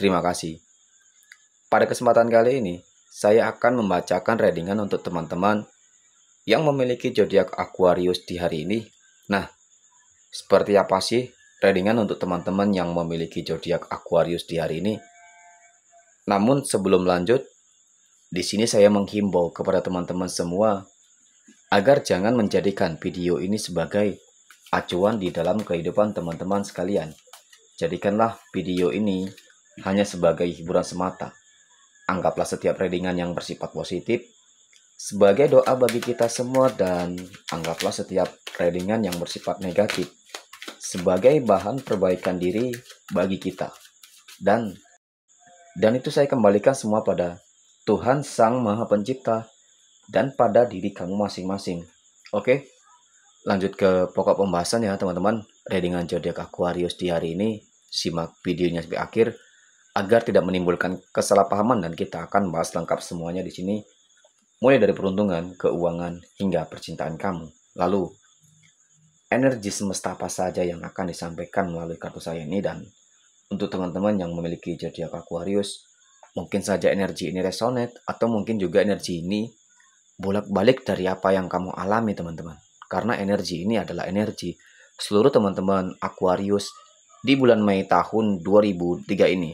Terima kasih. Pada kesempatan kali ini, saya akan membacakan readingan untuk teman-teman yang memiliki zodiak Aquarius di hari ini. Nah, seperti apa sih readingan untuk teman-teman yang memiliki zodiak Aquarius di hari ini? Namun sebelum lanjut, di sini saya menghimbau kepada teman-teman semua agar jangan menjadikan video ini sebagai acuan di dalam kehidupan teman-teman sekalian. Jadikanlah video ini hanya sebagai hiburan semata. Anggaplah setiap readingan yang bersifat positif sebagai doa bagi kita semua dan anggaplah setiap readingan yang bersifat negatif sebagai bahan perbaikan diri bagi kita. Dan dan itu saya kembalikan semua pada Tuhan Sang Maha Pencipta dan pada diri kamu masing-masing. Oke, lanjut ke pokok pembahasan ya teman-teman. Readingan zodiak Aquarius di hari ini, simak videonya sampai akhir agar tidak menimbulkan kesalahpahaman dan kita akan bahas lengkap semuanya di sini mulai dari peruntungan, keuangan hingga percintaan kamu. Lalu energi semesta apa saja yang akan disampaikan melalui kartu saya ini dan untuk teman-teman yang memiliki zodiak Aquarius, mungkin saja energi ini resonate atau mungkin juga energi ini bolak-balik dari apa yang kamu alami teman-teman. Karena energi ini adalah energi seluruh teman-teman Aquarius di bulan Mei tahun 2003 ini.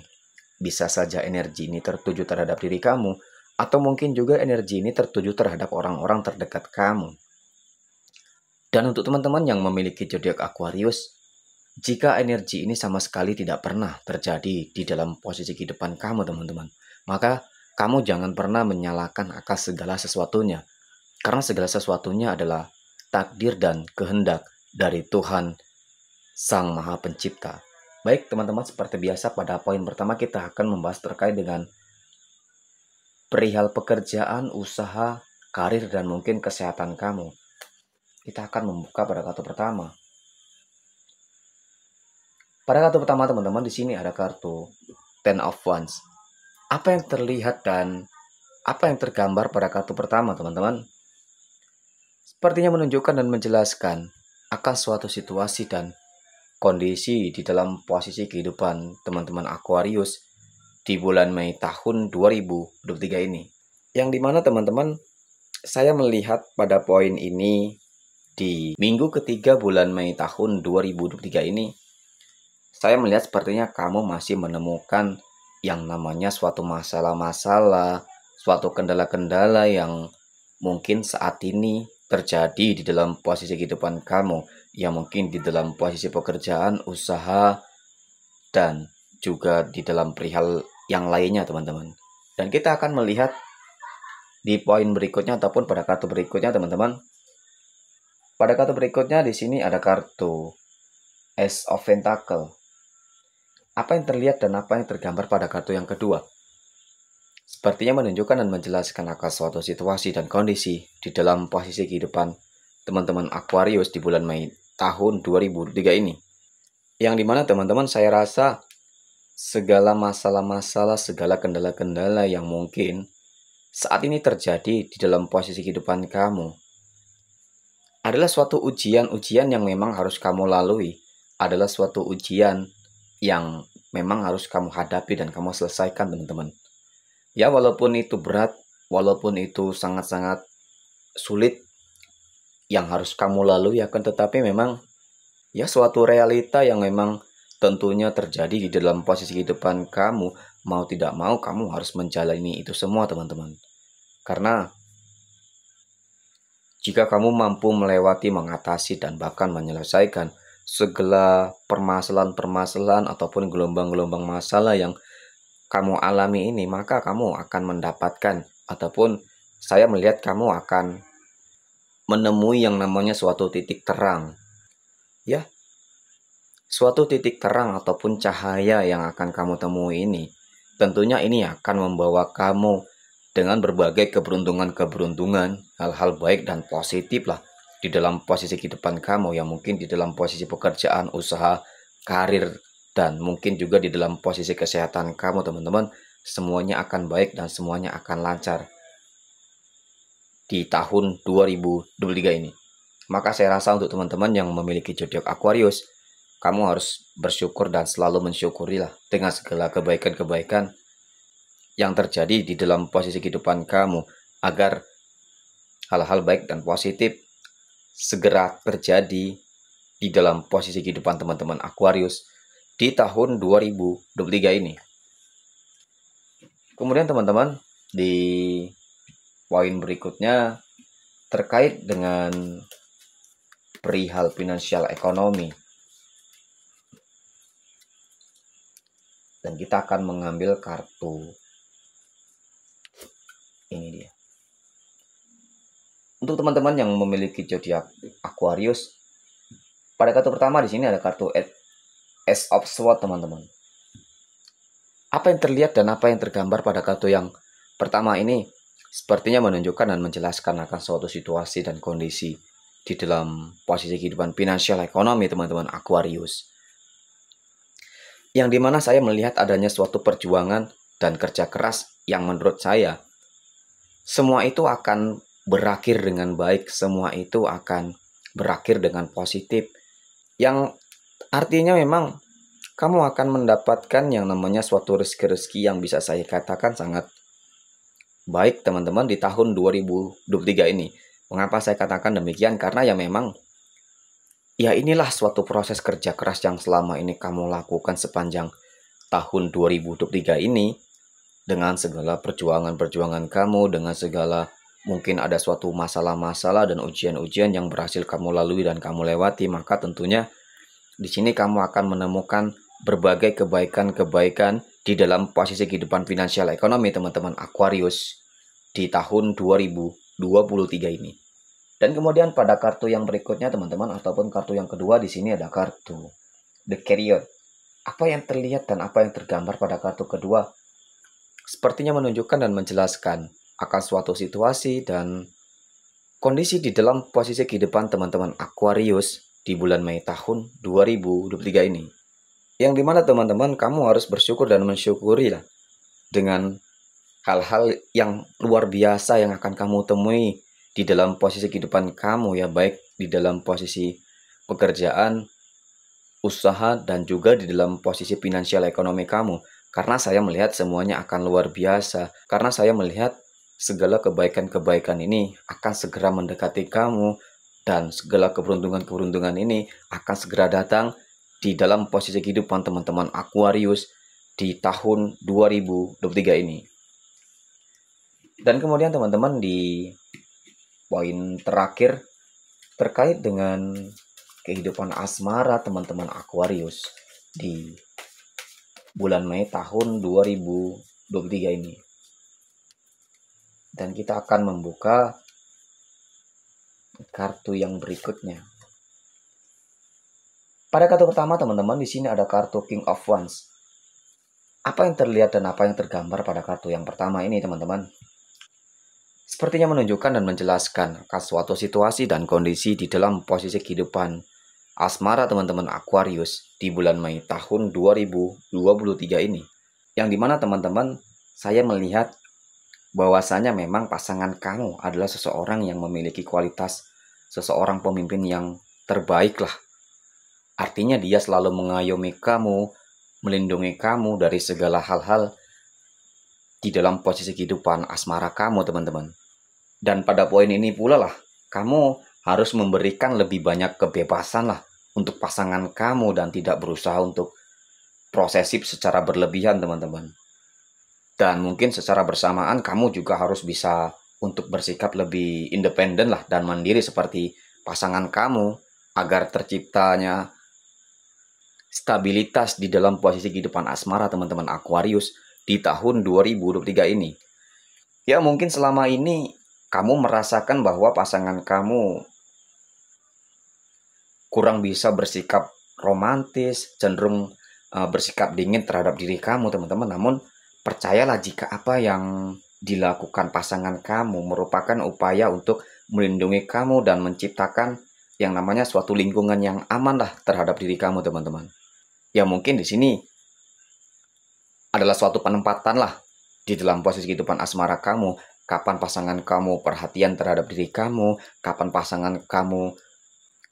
Bisa saja energi ini tertuju terhadap diri kamu, atau mungkin juga energi ini tertuju terhadap orang-orang terdekat kamu. Dan untuk teman-teman yang memiliki zodiak Aquarius, jika energi ini sama sekali tidak pernah terjadi di dalam posisi kehidupan kamu, teman-teman, maka kamu jangan pernah menyalahkan akal segala sesuatunya, karena segala sesuatunya adalah takdir dan kehendak dari Tuhan Sang Maha Pencipta. Baik teman-teman, seperti biasa pada poin pertama kita akan membahas terkait dengan perihal pekerjaan, usaha, karir, dan mungkin kesehatan kamu. Kita akan membuka pada kartu pertama. Pada kartu pertama teman-teman di sini ada kartu Ten of Wands. Apa yang terlihat dan apa yang tergambar pada kartu pertama teman-teman? Sepertinya menunjukkan dan menjelaskan akan suatu situasi dan kondisi di dalam posisi kehidupan teman-teman Aquarius di bulan Mei tahun 2023 ini. Yang dimana teman-teman saya melihat pada poin ini di minggu ketiga bulan Mei tahun 2023 ini, saya melihat sepertinya kamu masih menemukan yang namanya suatu masalah-masalah, suatu kendala-kendala yang mungkin saat ini terjadi di dalam posisi kehidupan kamu yang mungkin di dalam posisi pekerjaan, usaha, dan juga di dalam perihal yang lainnya teman-teman. Dan kita akan melihat di poin berikutnya ataupun pada kartu berikutnya teman-teman. Pada kartu berikutnya di sini ada kartu S of Pentacle. Apa yang terlihat dan apa yang tergambar pada kartu yang kedua? Sepertinya menunjukkan dan menjelaskan akan suatu situasi dan kondisi di dalam posisi kehidupan teman-teman Aquarius di bulan Mei tahun 2003 ini. Yang dimana teman-teman saya rasa segala masalah-masalah, segala kendala-kendala yang mungkin saat ini terjadi di dalam posisi kehidupan kamu adalah suatu ujian-ujian yang memang harus kamu lalui, adalah suatu ujian yang memang harus kamu hadapi dan kamu selesaikan, teman-teman. Ya, walaupun itu berat, walaupun itu sangat-sangat sulit, yang harus kamu lalui akan tetapi memang ya suatu realita yang memang tentunya terjadi di dalam posisi kehidupan kamu mau tidak mau kamu harus menjalani itu semua teman-teman karena jika kamu mampu melewati, mengatasi, dan bahkan menyelesaikan segala permasalahan-permasalahan ataupun gelombang-gelombang masalah yang kamu alami ini, maka kamu akan mendapatkan ataupun saya melihat kamu akan menemui yang namanya suatu titik terang. Ya, suatu titik terang ataupun cahaya yang akan kamu temui ini, tentunya ini akan membawa kamu dengan berbagai keberuntungan-keberuntungan, hal-hal baik dan positif lah di dalam posisi kehidupan kamu yang mungkin di dalam posisi pekerjaan, usaha, karir, dan mungkin juga di dalam posisi kesehatan kamu teman-teman, semuanya akan baik dan semuanya akan lancar di tahun 2023 ini. Maka saya rasa untuk teman-teman yang memiliki zodiak Aquarius, kamu harus bersyukur dan selalu mensyukurilah dengan segala kebaikan-kebaikan yang terjadi di dalam posisi kehidupan kamu agar hal-hal baik dan positif segera terjadi di dalam posisi kehidupan teman-teman Aquarius di tahun 2023 ini. Kemudian teman-teman di poin berikutnya terkait dengan perihal finansial ekonomi. Dan kita akan mengambil kartu ini dia. Untuk teman-teman yang memiliki zodiak Aquarius, pada kartu pertama di sini ada kartu S of Sword, teman-teman. Apa yang terlihat dan apa yang tergambar pada kartu yang pertama ini sepertinya menunjukkan dan menjelaskan akan suatu situasi dan kondisi di dalam posisi kehidupan finansial ekonomi teman-teman Aquarius. Yang dimana saya melihat adanya suatu perjuangan dan kerja keras yang menurut saya semua itu akan berakhir dengan baik, semua itu akan berakhir dengan positif. Yang artinya memang kamu akan mendapatkan yang namanya suatu rezeki-rezeki yang bisa saya katakan sangat baik teman-teman di tahun 2023 ini. Mengapa saya katakan demikian? Karena ya memang ya inilah suatu proses kerja keras yang selama ini kamu lakukan sepanjang tahun 2023 ini dengan segala perjuangan-perjuangan kamu, dengan segala mungkin ada suatu masalah-masalah dan ujian-ujian yang berhasil kamu lalui dan kamu lewati, maka tentunya di sini kamu akan menemukan berbagai kebaikan-kebaikan di dalam posisi kehidupan finansial ekonomi teman-teman Aquarius di tahun 2023 ini. Dan kemudian pada kartu yang berikutnya teman-teman ataupun kartu yang kedua di sini ada kartu The Carrier. Apa yang terlihat dan apa yang tergambar pada kartu kedua sepertinya menunjukkan dan menjelaskan akan suatu situasi dan kondisi di dalam posisi kehidupan teman-teman Aquarius di bulan Mei tahun 2023 ini. Yang dimana teman-teman kamu harus bersyukur dan mensyukuri lah dengan hal-hal yang luar biasa yang akan kamu temui di dalam posisi kehidupan kamu ya baik di dalam posisi pekerjaan, usaha dan juga di dalam posisi finansial ekonomi kamu. Karena saya melihat semuanya akan luar biasa. Karena saya melihat segala kebaikan-kebaikan ini akan segera mendekati kamu dan segala keberuntungan-keberuntungan ini akan segera datang di dalam posisi kehidupan teman-teman Aquarius di tahun 2023 ini. Dan kemudian teman-teman di poin terakhir terkait dengan kehidupan asmara teman-teman Aquarius di bulan Mei tahun 2023 ini. Dan kita akan membuka kartu yang berikutnya. Pada kartu pertama teman-teman di sini ada kartu King of Wands. Apa yang terlihat dan apa yang tergambar pada kartu yang pertama ini teman-teman? Sepertinya menunjukkan dan menjelaskan suatu situasi dan kondisi di dalam posisi kehidupan asmara teman-teman Aquarius di bulan Mei tahun 2023 ini. Yang dimana teman-teman saya melihat bahwasanya memang pasangan kamu adalah seseorang yang memiliki kualitas seseorang pemimpin yang terbaik lah Artinya dia selalu mengayomi kamu, melindungi kamu dari segala hal-hal di dalam posisi kehidupan asmara kamu, teman-teman. Dan pada poin ini pula lah, kamu harus memberikan lebih banyak kebebasan lah untuk pasangan kamu dan tidak berusaha untuk prosesif secara berlebihan, teman-teman. Dan mungkin secara bersamaan kamu juga harus bisa untuk bersikap lebih independen lah dan mandiri seperti pasangan kamu agar terciptanya stabilitas di dalam posisi kehidupan asmara teman-teman Aquarius di tahun 2023 ini. Ya mungkin selama ini kamu merasakan bahwa pasangan kamu kurang bisa bersikap romantis, cenderung eh, bersikap dingin terhadap diri kamu teman-teman. Namun percayalah jika apa yang dilakukan pasangan kamu merupakan upaya untuk melindungi kamu dan menciptakan yang namanya suatu lingkungan yang aman lah terhadap diri kamu teman-teman ya mungkin di sini adalah suatu penempatan lah di dalam posisi kehidupan asmara kamu. Kapan pasangan kamu perhatian terhadap diri kamu, kapan pasangan kamu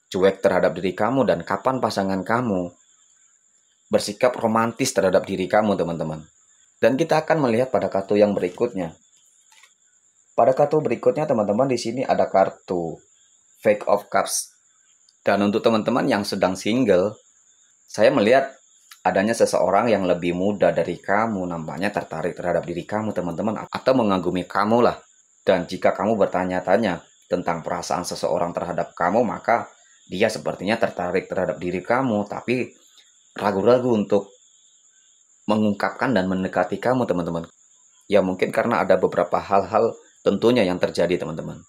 cuek terhadap diri kamu, dan kapan pasangan kamu bersikap romantis terhadap diri kamu, teman-teman. Dan kita akan melihat pada kartu yang berikutnya. Pada kartu berikutnya, teman-teman, di sini ada kartu Fake of Cups. Dan untuk teman-teman yang sedang single, saya melihat adanya seseorang yang lebih muda dari kamu nampaknya tertarik terhadap diri kamu teman-teman atau mengagumi kamu lah. Dan jika kamu bertanya-tanya tentang perasaan seseorang terhadap kamu maka dia sepertinya tertarik terhadap diri kamu tapi ragu-ragu untuk mengungkapkan dan mendekati kamu teman-teman. Ya mungkin karena ada beberapa hal-hal tentunya yang terjadi teman-teman.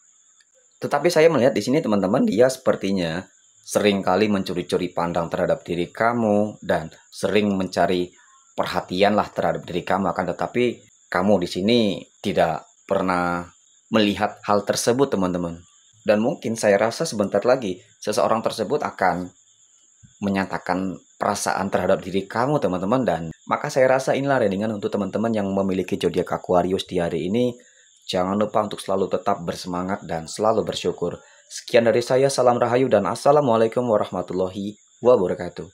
Tetapi saya melihat di sini teman-teman dia sepertinya Sering kali mencuri-curi pandang terhadap diri kamu dan sering mencari perhatianlah terhadap diri kamu akan tetapi kamu di sini tidak pernah melihat hal tersebut teman-teman dan mungkin saya rasa sebentar lagi seseorang tersebut akan menyatakan perasaan terhadap diri kamu teman-teman dan maka saya rasa inilah readingan untuk teman-teman yang memiliki zodiak Aquarius di hari ini jangan lupa untuk selalu tetap bersemangat dan selalu bersyukur Sekian dari saya, salam rahayu dan assalamualaikum warahmatullahi wabarakatuh.